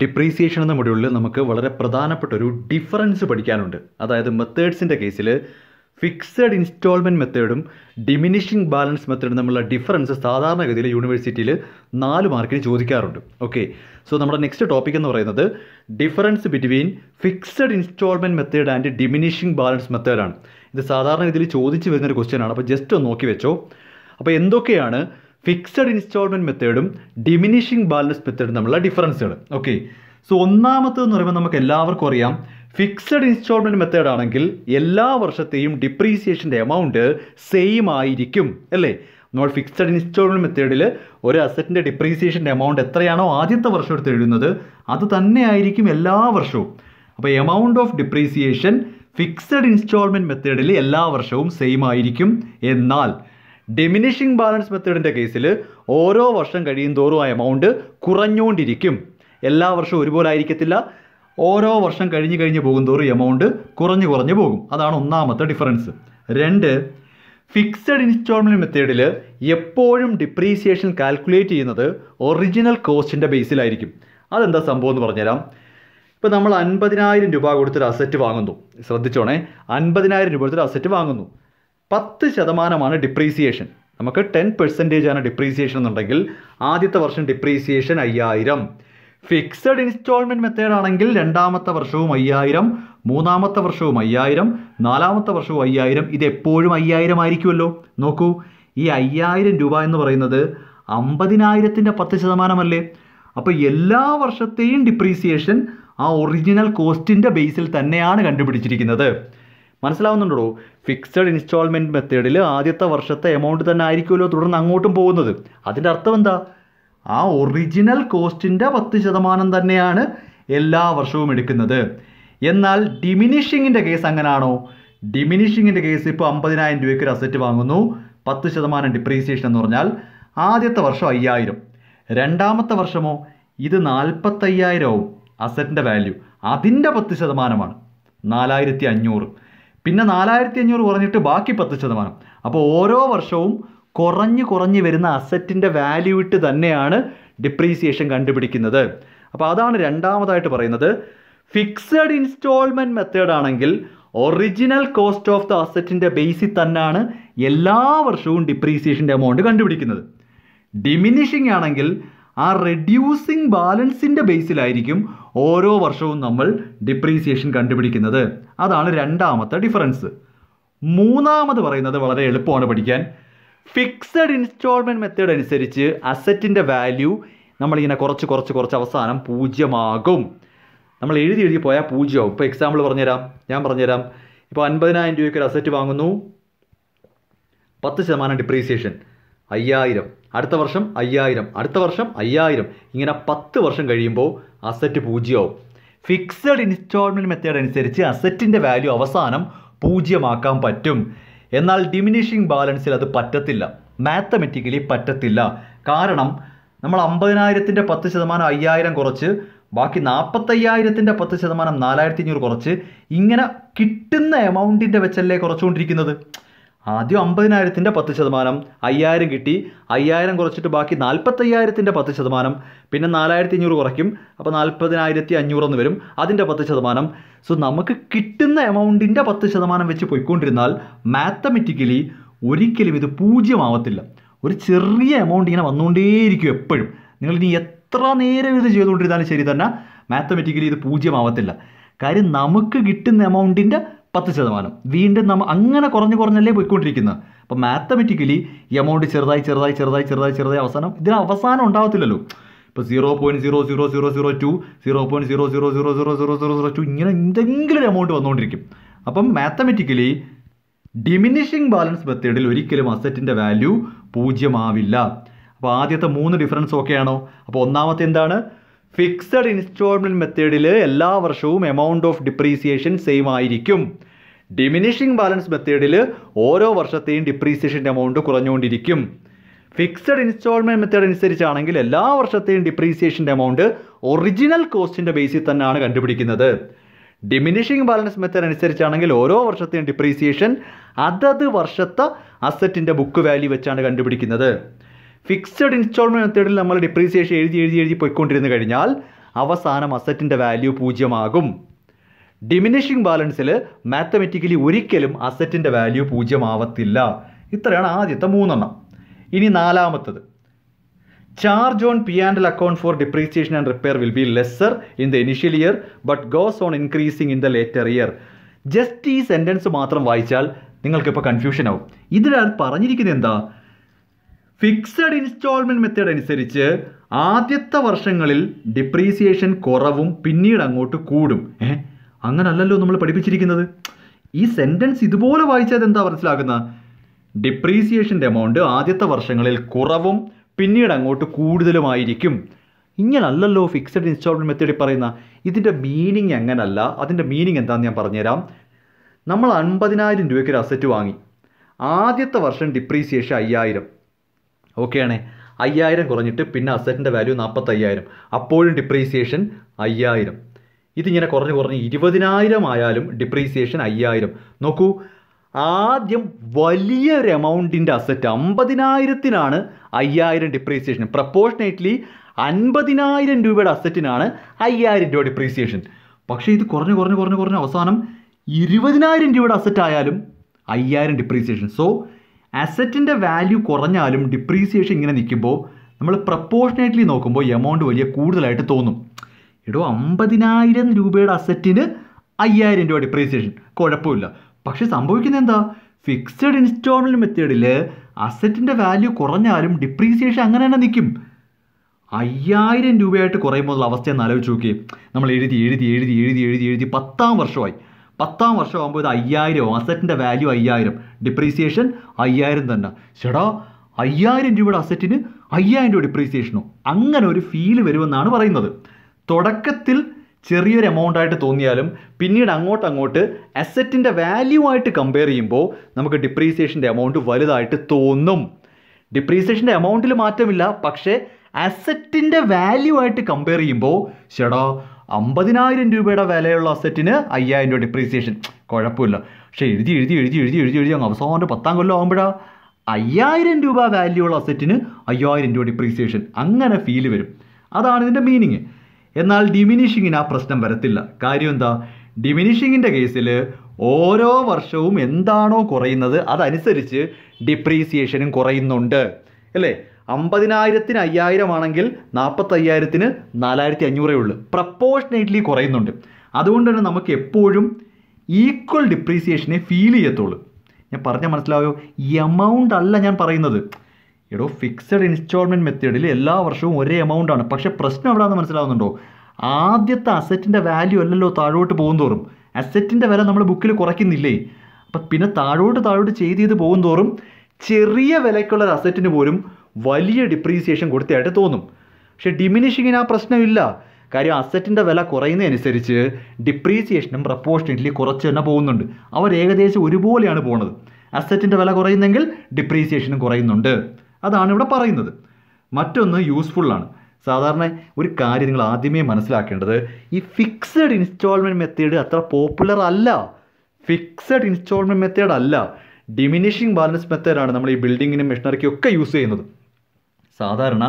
depreciation എന്ന മൊഡ്യൂളിൽ നമുക്ക് വളരെ പ്രധാനപ്പെട്ട ഒരു ഡിഫറൻസ് പഠിക്കാനുണ്ട് അതായത് മെത്തേഡ്സിൻ്റെ കേസിൽ ഫിക്സഡ് ഇൻസ്റ്റാൾമെൻറ്റ് മെത്തേഡും ഡിമിനിഷിംഗ് ബാലൻസ് മെത്തേഡും തമ്മിലുള്ള ഡിഫറൻസ് സാധാരണഗതിയിൽ യൂണിവേഴ്സിറ്റിയിൽ നാല് മാർക്കിന് ചോദിക്കാറുണ്ട് ഓക്കെ സോ നമ്മുടെ നെക്സ്റ്റ് ടോപ്പിക് എന്ന് പറയുന്നത് difference between fixed instalment method and diminishing balance മെത്തേഡാണ് ഇത് സാധാരണഗതിയിൽ ചോദിച്ചു വരുന്നൊരു ക്വസ്റ്റ്യൻ ആണ് അപ്പോൾ ജസ്റ്റ് ഒന്ന് നോക്കി വെച്ചോ അപ്പോൾ എന്തൊക്കെയാണ് ഫിക്സഡ് ഇൻസ്റ്റാൾമെൻറ്റ് മെത്തേഡും ഡിമിനിഷിംഗ് ബാലൻസ് മെത്തേഡും തമ്മിലുള്ള ഡിഫറൻസുകൾ ഓക്കെ സോ എന്ന് പറയുമ്പോൾ നമുക്ക് എല്ലാവർക്കും അറിയാം ഫിക്സഡ് ഇൻസ്റ്റാൾമെൻറ്റ് മെത്തേഡ് ആണെങ്കിൽ എല്ലാ വർഷത്തെയും ഡിപ്രീസിയേഷൻ്റെ എമൗണ്ട് സെയിം ആയിരിക്കും അല്ലേ നമ്മൾ ഫിക്സഡ് ഇൻസ്റ്റാൾമെൻറ്റ് മെത്തേഡിൽ ഒരു അസറ്റിൻ്റെ ഡിപ്രീസിയേഷൻ്റെ എമൗണ്ട് എത്രയാണോ ആദ്യത്തെ വർഷം എടുത്ത് എഴുതുന്നത് അത് തന്നെ ആയിരിക്കും എല്ലാ വർഷവും അപ്പോൾ amount of depreciation fixed instalment മെത്തേഡിൽ എല്ലാ വർഷവും സെയിം ആയിരിക്കും എന്നാൽ ഡെമിനിഷിംഗ് ബാലൻസ് മെത്തേഡിൻ്റെ കേസിൽ ഓരോ വർഷം കഴിയും തോറും ആ എമൗണ്ട് കുറഞ്ഞുകൊണ്ടിരിക്കും എല്ലാ വർഷവും ഒരുപോലെ ആയിരിക്കത്തില്ല ഓരോ വർഷം കഴിഞ്ഞ് കഴിഞ്ഞ് പോകും തോറും എമൗണ്ട് കുറഞ്ഞു കുറഞ്ഞു പോകും അതാണ് ഒന്നാമത്തെ ഡിഫറൻസ് രണ്ട് ഫിക്സഡ് ഇൻസ്റ്റാൾമെൻറ്റ് മെത്തേഡിൽ എപ്പോഴും ഡിപ്രീസിയേഷൻ കാൽക്കുലേറ്റ് ചെയ്യുന്നത് ഒറിജിനൽ കോസ്റ്റിൻ്റെ ബേസിലായിരിക്കും അതെന്താ സംഭവം എന്ന് പറഞ്ഞുതരാം ഇപ്പോൾ നമ്മൾ അൻപതിനായിരം രൂപ കൊടുത്തൊരു അസറ്റ് വാങ്ങുന്നു ശ്രദ്ധിച്ചോണേ അൻപതിനായിരം രൂപ കൊടുത്തൊരു അസറ്റ് വാങ്ങുന്നു പത്ത് ശതമാനമാണ് ഡിപ്രീസിയേഷൻ നമുക്ക് ടെൻ പെർസെൻറ്റേജ് ആണ് ഡിപ്രീസിയേഷൻ എന്നുണ്ടെങ്കിൽ ആദ്യത്തെ വർഷം ഡിപ്രീസിയേഷൻ അയ്യായിരം ഫിക്സഡ് ഇൻസ്റ്റാൾമെൻറ്റ് മെത്തേഡ് ആണെങ്കിൽ രണ്ടാമത്തെ വർഷവും അയ്യായിരം മൂന്നാമത്തെ വർഷവും അയ്യായിരം നാലാമത്തെ വർഷവും അയ്യായിരം ഇത് എപ്പോഴും അയ്യായിരം ആയിരിക്കുമല്ലോ നോക്കൂ ഈ അയ്യായിരം രൂപ എന്ന് പറയുന്നത് അമ്പതിനായിരത്തിൻ്റെ പത്ത് ശതമാനമല്ലേ അപ്പോൾ എല്ലാ വർഷത്തെയും ഡിപ്രീസിയേഷൻ ആ ഒറിജിനൽ കോസ്റ്റിൻ്റെ ബേസിൽ തന്നെയാണ് കണ്ടുപിടിച്ചിരിക്കുന്നത് മനസ്സിലാവുന്നുണ്ടോ ഫിക്സഡ് ഇൻസ്റ്റാൾമെൻറ്റ് മെത്തേഡിൽ ആദ്യത്തെ വർഷത്തെ എമൗണ്ട് തന്നെ ആയിരിക്കുമല്ലോ തുടർന്ന് അങ്ങോട്ടും പോകുന്നത് അതിൻ്റെ അർത്ഥം എന്താ ആ ഒറിജിനൽ കോസ്റ്റിൻ്റെ പത്ത് ശതമാനം തന്നെയാണ് എല്ലാ വർഷവും എടുക്കുന്നത് എന്നാൽ ഡിമിനിഷിങ്ങിൻ്റെ കേസ് അങ്ങനാണോ ഡിമിനിഷിങ്ങിൻ്റെ കേസ് ഇപ്പോൾ അമ്പതിനായിരം രൂപയ്ക്ക് ഒരു അസറ്റ് വാങ്ങുന്നു പത്ത് ശതമാനം ഡിപ്രീസിയേഷൻ എന്ന് പറഞ്ഞാൽ ആദ്യത്തെ വർഷം അയ്യായിരം രണ്ടാമത്തെ വർഷമോ ഇത് നാൽപ്പത്തയ്യായിരവും അസറ്റിൻ്റെ വാല്യൂ അതിൻ്റെ പത്ത് ശതമാനമാണ് നാലായിരത്തി അഞ്ഞൂറ് പിന്നെ നാലായിരത്തി അഞ്ഞൂറ് കുറഞ്ഞിട്ട് ബാക്കി പത്ത് ശതമാനം അപ്പോൾ ഓരോ വർഷവും കുറഞ്ഞു കുറഞ്ഞു വരുന്ന അസറ്റിൻ്റെ വാല്യൂ ഇട്ട് തന്നെയാണ് ഡിപ്രീസിയേഷൻ കണ്ടുപിടിക്കുന്നത് അപ്പോൾ അതാണ് രണ്ടാമതായിട്ട് പറയുന്നത് ഫിക്സഡ് ഇൻസ്റ്റാൾമെൻറ്റ് മെത്തേഡ് ആണെങ്കിൽ ഒറിജിനൽ കോസ്റ്റ് ഓഫ് ദ അസറ്റിൻ്റെ ബേസിൽ തന്നെയാണ് എല്ലാ വർഷവും ഡിപ്രീസിയേഷൻ്റെ എമൗണ്ട് കണ്ടുപിടിക്കുന്നത് ഡിമിനിഷിംഗ് ആണെങ്കിൽ ആ റെഡ്യൂസിങ് ബാലൻസിൻ്റെ ബേസിലായിരിക്കും ഓരോ വർഷവും നമ്മൾ ഡിപ്രീസിയേഷൻ കണ്ടുപിടിക്കുന്നത് അതാണ് രണ്ടാമത്തെ ഡിഫറൻസ് മൂന്നാമത് പറയുന്നത് വളരെ എളുപ്പമാണ് പഠിക്കാൻ ഫിക്സഡ് ഇൻസ്റ്റാൾമെൻറ്റ് മെത്തേഡ് അനുസരിച്ച് അസറ്റിൻ്റെ വാല്യൂ നമ്മളിങ്ങനെ കുറച്ച് കുറച്ച് കുറച്ച് അവസാനം പൂജ്യമാകും നമ്മൾ എഴുതി എഴുതി പോയാൽ പൂജ്യമാവും ഇപ്പോൾ എക്സാമ്പിൾ പറഞ്ഞുതരാം ഞാൻ പറഞ്ഞുതരാം ഇപ്പോൾ അൻപതിനായിരം രൂപയ്ക്ക് ഒരു അസറ്റ് വാങ്ങുന്നു പത്ത് ശതമാനം ഡിപ്രീസിയേഷൻ അയ്യായിരം അടുത്ത വർഷം അയ്യായിരം അടുത്ത വർഷം അയ്യായിരം ഇങ്ങനെ പത്ത് വർഷം കഴിയുമ്പോൾ അസറ്റ് പൂജ്യമാവും ഫിക്സഡ് ഇൻസ്റ്റാൾമെൻറ്റ് മെത്തേഡ് അനുസരിച്ച് അസറ്റിൻ്റെ വാല്യൂ അവസാനം പൂജ്യമാക്കാൻ പറ്റും എന്നാൽ ഡിമിനിഷിങ് ബാലൻസിൽ അത് പറ്റത്തില്ല മാത്തമെറ്റിക്കലി പറ്റത്തില്ല കാരണം നമ്മൾ അമ്പതിനായിരത്തിൻ്റെ പത്ത് ശതമാനം അയ്യായിരം കുറച്ച് ബാക്കി നാൽപ്പത്തയ്യായിരത്തിൻ്റെ പത്ത് ശതമാനം നാലായിരത്തി അഞ്ഞൂറ് കുറച്ച് ഇങ്ങനെ കിട്ടുന്ന എമൗണ്ടിൻ്റെ വെച്ചല്ലേ കുറച്ചുകൊണ്ടിരിക്കുന്നത് ആദ്യം അമ്പതിനായിരത്തിൻ്റെ പത്ത് ശതമാനം അയ്യായിരം കിട്ടി അയ്യായിരം കുറച്ചിട്ട് ബാക്കി നാൽപ്പത്തയ്യായിരത്തിൻ്റെ പത്ത് ശതമാനം പിന്നെ നാലായിരത്തി അഞ്ഞൂറ് കുറയ്ക്കും അപ്പോൾ നാൽപ്പതിനായിരത്തി അഞ്ഞൂറെന്ന് വരും അതിൻ്റെ പത്ത് ശതമാനം സോ നമുക്ക് കിട്ടുന്ന എമൗണ്ടിൻ്റെ പത്ത് ശതമാനം വെച്ച് പോയിക്കൊണ്ടിരുന്നാൽ മാത്തമെറ്റിക്കലി ഒരിക്കലും ഇത് പൂജ്യമാവത്തില്ല ഒരു ചെറിയ എമൗണ്ട് ഇങ്ങനെ വന്നുകൊണ്ടേയിരിക്കും എപ്പോഴും നിങ്ങൾ ഇനി എത്ര നേരം ഇത് ചെയ്തുകൊണ്ടിരുന്നാലും ശരി തന്നെ മാത്തമെറ്റിക്കലി ഇത് പൂജ്യമാവത്തില്ല കാര്യം നമുക്ക് കിട്ടുന്ന എമൗണ്ടിൻ്റെ പത്ത് ശതമാനം വീണ്ടും നമ്മൾ അങ്ങനെ കുറഞ്ഞ് കുറഞ്ഞല്ലേ പോയിക്കൊണ്ടിരിക്കുന്നത് അപ്പോൾ മാത്തമെറ്റിക്കലി എമൗണ്ട് ചെറുതായി ചെറുതായി ചെറുതായി ചെറുതായി ചെറുതായി അവസാനം ഇതിന് അവസാനം ഉണ്ടാകത്തില്ലല്ലോ ഇപ്പോൾ zero point zero zero zero zero two zero point zero zero zero zero zero zero zero two ഇങ്ങനെ എന്തെങ്കിലും ഒരു എമൗണ്ട് വന്നുകൊണ്ടിരിക്കും അപ്പം മാത്തമെറ്റിക്കലി ഡിമിനിഷിങ് ബാലൻസ് മെത്തേഡിൽ ഒരിക്കലും അസറ്റിൻ്റെ വാല്യൂ പൂജ്യമാവില്ല അപ്പോൾ ആദ്യത്തെ മൂന്ന് ഡിഫറൻസ് ഓക്കെയാണോ അപ്പോൾ ഒന്നാമത്തെ എന്താണ് ഫിക്സഡ് ഇൻസ്റ്റോൾമെൻറ്റ് മെത്തേഡിൽ എല്ലാ വർഷവും എമൗണ്ട് ഓഫ് ഡിപ്രീസിയേഷൻ സെയിം ആയിരിക്കും ഡിമിനിഷിംഗ് ബാലൻസ് മെത്തേഡിൽ ഓരോ വർഷത്തെയും ഡിപ്രീസിയേഷൻ്റെ എമൗണ്ട് കുറഞ്ഞുകൊണ്ടിരിക്കും ഫിക്സഡ് ഇൻസ്റ്റോൾമെൻറ്റ് മെത്തേഡ് അനുസരിച്ചാണെങ്കിൽ എല്ലാ വർഷത്തെയും ഡിപ്രീസിയേഷൻ്റെ എമൗണ്ട് ഒറിജിനൽ കോസ്റ്റിൻ്റെ ബേസിൽ തന്നെയാണ് കണ്ടുപിടിക്കുന്നത് ഡിമിനിഷിംഗ് ബാലൻസ് മെത്തേഡ് അനുസരിച്ചാണെങ്കിൽ ഓരോ വർഷത്തെയും ഡിപ്രീസിയേഷൻ അതത് വർഷത്തെ അസറ്റിൻ്റെ ബുക്ക് വാല്യൂ വെച്ചാണ് കണ്ടുപിടിക്കുന്നത് ഫിക്സഡ് ഇൻസ്റ്റാൾമെൻറ്റ് മെത്തേഡിൽ നമ്മൾ ഡിപ്രീസിയേഷൻ എഴുതി എഴുതി എഴുതി പോയിക്കൊണ്ടിരുന്നു കഴിഞ്ഞാൽ അവസാനം അസറ്റിൻ്റെ വാല്യൂ പൂജ്യമാകും ഡിമിനിഷിംഗ് ബാലൻസിൽ മാത്തമെറ്റിക്കലി ഒരിക്കലും അസറ്റിൻ്റെ വാല്യൂ പൂജ്യമാവത്തില്ല ഇത്രയാണ് ആദ്യത്തെ മൂന്നെണ്ണം ഇനി നാലാമത്തത് charge on P and account for depreciation and repair will be lesser in the initial year but goes on increasing in the later year just ഈ സെൻറ്റൻസ് മാത്രം വായിച്ചാൽ നിങ്ങൾക്കിപ്പോൾ കൺഫ്യൂഷൻ ആവും ഇതിനകത്ത് പറഞ്ഞിരിക്കുന്നത് എന്താ ഫിക്സഡ് ഇൻസ്റ്റാൾമെൻറ്റ് മെത്തേഡ് അനുസരിച്ച് ആദ്യത്തെ വർഷങ്ങളിൽ ഡിപ്രീസിയേഷൻ കുറവും പിന്നീട് അങ്ങോട്ട് കൂടും ഏ അങ്ങനല്ലല്ലോ നമ്മൾ പഠിപ്പിച്ചിരിക്കുന്നത് ഈ സെൻറ്റൻസ് ഇതുപോലെ വായിച്ചാൽ എന്താ മനസ്സിലാക്കുന്ന ഡിപ്രീസിയേഷൻ്റെ എമൗണ്ട് ആദ്യത്തെ വർഷങ്ങളിൽ കുറവും പിന്നീട് അങ്ങോട്ട് കൂടുതലുമായിരിക്കും ഇങ്ങനല്ലല്ലോ ഫിക്സഡ് ഇൻസ്റ്റാൾമെൻറ്റ് മെത്തേഡിൽ പറയുന്ന ഇതിൻ്റെ മീനിങ് അങ്ങനല്ല അതിൻ്റെ മീനിങ് എന്താണെന്ന് ഞാൻ പറഞ്ഞുതരാം നമ്മൾ അൻപതിനായിരം രൂപയ്ക്ക് ഒരു അസറ്റ് വാങ്ങി ആദ്യത്തെ വർഷം ഡിപ്രീസിയേഷൻ അയ്യായിരം ഓക്കെയാണ് അയ്യായിരം കുറഞ്ഞിട്ട് പിന്നെ അസറ്റിൻ്റെ വാല്യൂ നാൽപ്പത്തയ്യായിരം അപ്പോഴും ഡിപ്രീസിയേഷൻ അയ്യായിരം ഇതിങ്ങനെ കുറഞ്ഞ് കുറഞ്ഞ് ഇരുപതിനായിരം ആയാലും ഡിപ്രീസിയേഷൻ അയ്യായിരം നോക്കൂ ആദ്യം വലിയൊരു എമൗണ്ടിൻ്റെ അസറ്റ് അമ്പതിനായിരത്തിനാണ് അയ്യായിരം ഡിപ്രീസിയേഷൻ പ്രപ്പോർഷനേറ്റ്ലി അൻപതിനായിരം രൂപയുടെ അസറ്റിനാണ് അയ്യായിരം രൂപ ഡിപ്രീസിയേഷൻ പക്ഷേ ഇത് കുറഞ്ഞ് കുറഞ്ഞ് കുറഞ്ഞ് കുറഞ്ഞ് അവസാനം ഇരുപതിനായിരം രൂപയുടെ അസറ്റ് ആയാലും അയ്യായിരം ഡിപ്രീസിയേഷൻ സോ അസറ്റിൻ്റെ വാല്യൂ കുറഞ്ഞാലും ഡിപ്രീസിയേഷൻ ഇങ്ങനെ നിൽക്കുമ്പോൾ നമ്മൾ പ്രപ്പോർഷനേറ്റ്ലി നോക്കുമ്പോൾ എമൗണ്ട് വലിയ കൂടുതലായിട്ട് തോന്നും എടോ അമ്പതിനായിരം രൂപയുടെ അസറ്റിന് അയ്യായിരം രൂപ ഡിപ്രീസിയേഷൻ കുഴപ്പമില്ല പക്ഷെ സംഭവിക്കുന്നത് എന്താ ഫിക്സഡ് ഇൻസ്റ്റാൾമെൻറ്റ് മെത്തേഡിൽ അസറ്റിൻ്റെ വാല്യൂ കുറഞ്ഞാലും ഡിപ്രീസിയേഷൻ അങ്ങനെ തന്നെ നിൽക്കും അയ്യായിരം രൂപയായിട്ട് കുറയുമ്പോൾ അവസ്ഥ എന്ന് ആലോചിച്ച് നോക്കി നമ്മൾ എഴുതി എഴുതി എഴുതി എഴുതി എഴുതി എഴുതി പത്താം വർഷമായി പത്താം വർഷമാകുമ്പോൾ ഇത് അയ്യായിരം അസറ്റിൻ്റെ വാല്യൂ അയ്യായിരം ഡിപ്രീസിയേഷൻ അയ്യായിരം തന്നെ ചേടാ അയ്യായിരം രൂപയുടെ അസറ്റിന് അയ്യായിരം രൂപ ഡിപ്രീസിയേഷനോ അങ്ങനെ ഒരു ഫീൽ വരുമെന്നാണ് പറയുന്നത് തുടക്കത്തിൽ ചെറിയൊരു എമൗണ്ട് ആയിട്ട് തോന്നിയാലും പിന്നീട് അങ്ങോട്ട് അങ്ങോട്ട് അസറ്റിൻ്റെ വാല്യൂ ആയിട്ട് കമ്പയർ ചെയ്യുമ്പോൾ നമുക്ക് ഡിപ്രീസിയേഷൻ്റെ എമൗണ്ട് വലുതായിട്ട് തോന്നും ഡിപ്രീസിയേഷൻ്റെ എമൗണ്ടിൽ മാറ്റമില്ല പക്ഷേ അസറ്റിൻ്റെ വാല്യൂ ആയിട്ട് കമ്പയർ ചെയ്യുമ്പോൾ ചേടാ അമ്പതിനായിരം രൂപയുടെ വിലയുള്ള അസറ്റിന് അയ്യായിരം രൂപ ഡിപ്രീസിയേഷൻ കുഴപ്പമില്ല പക്ഷെ എഴുതി എഴുതി എഴുതി എഴുതി എഴുതി എഴുതി അങ്ങ് അവസാനം പത്താം കൊല്ലം ആകുമ്പോഴാണ് അയ്യായിരം രൂപ വാല്യൂ ഉള്ള അസെറ്റിന് അയ്യായിരം രൂപ ഡിപ്രീസിയേഷൻ അങ്ങനെ ഫീൽ വരും അതാണ് ഇതിൻ്റെ മീനിങ് എന്നാൽ ഡിമിനിഷിങ്ങിന് ആ പ്രശ്നം വരത്തില്ല കാര്യം എന്താ ഡിമിനിഷിങ്ങിൻ്റെ കേസിൽ ഓരോ വർഷവും എന്താണോ കുറയുന്നത് അതനുസരിച്ച് ഡിപ്രീസിയേഷനും കുറയുന്നുണ്ട് അല്ലേ അമ്പതിനായിരത്തിന് അയ്യായിരം ആണെങ്കിൽ നാൽപ്പത്തയ്യായിരത്തിന് നാലായിരത്തി അഞ്ഞൂറേ ഉള്ളൂ പ്രപ്പോഷനേറ്റ്ലി കുറയുന്നുണ്ട് അതുകൊണ്ട് തന്നെ നമുക്ക് എപ്പോഴും ഈക്വൽ ഡിപ്രീസിയേഷനെ ഫീൽ ചെയ്യത്തുള്ളൂ ഞാൻ പറഞ്ഞാൽ മനസ്സിലായോ എമൗണ്ട് അല്ല ഞാൻ പറയുന്നത് എടോ ഫിക്സഡ് ഇൻസ്റ്റാൾമെൻറ്റ് മെത്തേഡിൽ എല്ലാ വർഷവും ഒരേ എമൗണ്ട് ആണ് പക്ഷേ പ്രശ്നം എവിടെയാണെന്ന് മനസ്സിലാവുന്നുണ്ടോ ആദ്യത്തെ അസറ്റിൻ്റെ വാല്യൂ അല്ലല്ലോ താഴോട്ട് പോകും തോറും അസറ്റിൻ്റെ വില നമ്മൾ ബുക്കിൽ കുറയ്ക്കുന്നില്ലേ അപ്പം പിന്നെ താഴോട്ട് താഴോട്ട് ചെയ്ത് ചെയ്ത് തോറും ചെറിയ വിലയ്ക്കുള്ളൊരു അസറ്റിന് പോലും വലിയ ഡിപ്രീസിയേഷൻ കൊടുത്തതായിട്ട് തോന്നും പക്ഷേ ഡിമിനിഷിങ്ങിന് ആ പ്രശ്നമില്ല കാര്യം അസറ്റിൻ്റെ വില കുറയുന്നതനുസരിച്ച് ഡിപ്രീസിയേഷനും പ്രപ്പോർഷനറ്റ്ലി കുറച്ച് തന്നെ പോകുന്നുണ്ട് അവർ ഏകദേശം ഒരുപോലെയാണ് പോകുന്നത് അസറ്റിൻ്റെ വില കുറയുന്നെങ്കിൽ ഡിപ്രീസിയേഷനും കുറയുന്നുണ്ട് അതാണ് ഇവിടെ പറയുന്നത് മറ്റൊന്ന് യൂസ്ഫുള്ളാണ് സാധാരണ ഒരു കാര്യം നിങ്ങൾ ആദ്യമേ മനസ്സിലാക്കേണ്ടത് ഈ ഫിക്സഡ് ഇൻസ്റ്റാൾമെൻറ്റ് മെത്തേഡ് അത്ര പോപ്പുലർ അല്ല ഫിക്സഡ് ഇൻസ്റ്റാൾമെൻറ്റ് മെത്തേഡ് അല്ല ഡിമിനിഷിങ് ബാലൻസ് മെത്തേഡാണ് നമ്മൾ ഈ ബിൽഡിങ്ങിനും മെഷീനറിക്കും ഒക്കെ യൂസ് ചെയ്യുന്നത് സാധാരണ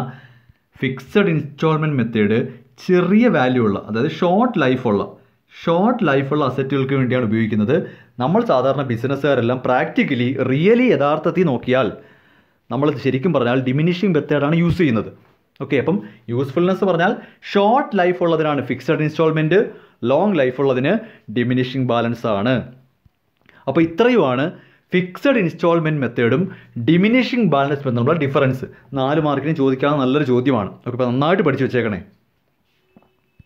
ഫിക്സഡ് ഇൻസ്റ്റാൾമെൻറ്റ് മെത്തേഡ് ചെറിയ വാല്യൂ ഉള്ള അതായത് ഷോർട്ട് ലൈഫുള്ള ഷോർട്ട് ലൈഫുള്ള അസറ്റുകൾക്ക് വേണ്ടിയാണ് ഉപയോഗിക്കുന്നത് നമ്മൾ സാധാരണ ബിസിനസ്സുകാരെല്ലാം പ്രാക്ടിക്കലി റിയലി യഥാർത്ഥത്തിൽ നോക്കിയാൽ നമ്മൾ ശരിക്കും പറഞ്ഞാൽ ഡിമിനിഷിങ് മെത്തേഡാണ് യൂസ് ചെയ്യുന്നത് ഓക്കെ അപ്പം യൂസ്ഫുൾനെസ് പറഞ്ഞാൽ ഷോർട്ട് ലൈഫ് ഉള്ളതിനാണ് ഫിക്സഡ് ഇൻസ്റ്റാൾമെൻറ്റ് ലോങ് ലൈഫ് ഉള്ളതിന് ഡിമിനിഷിങ് ബാലൻസ് ആണ് അപ്പോൾ ഇത്രയുമാണ് ഫിക്സഡ് ഇൻസ്റ്റാൾമെൻറ്റ് മെത്തേഡും ഡിമിനിഷിങ് ബാലൻസ് മെത്തേഡുള്ള ഡിഫറൻസ് നാല് മാർക്കിന് ചോദിക്കാൻ നല്ലൊരു ചോദ്യമാണ് ഓക്കെ അപ്പോൾ നന്നായിട്ട് പഠിച്ചു വെച്ചേക്കണേ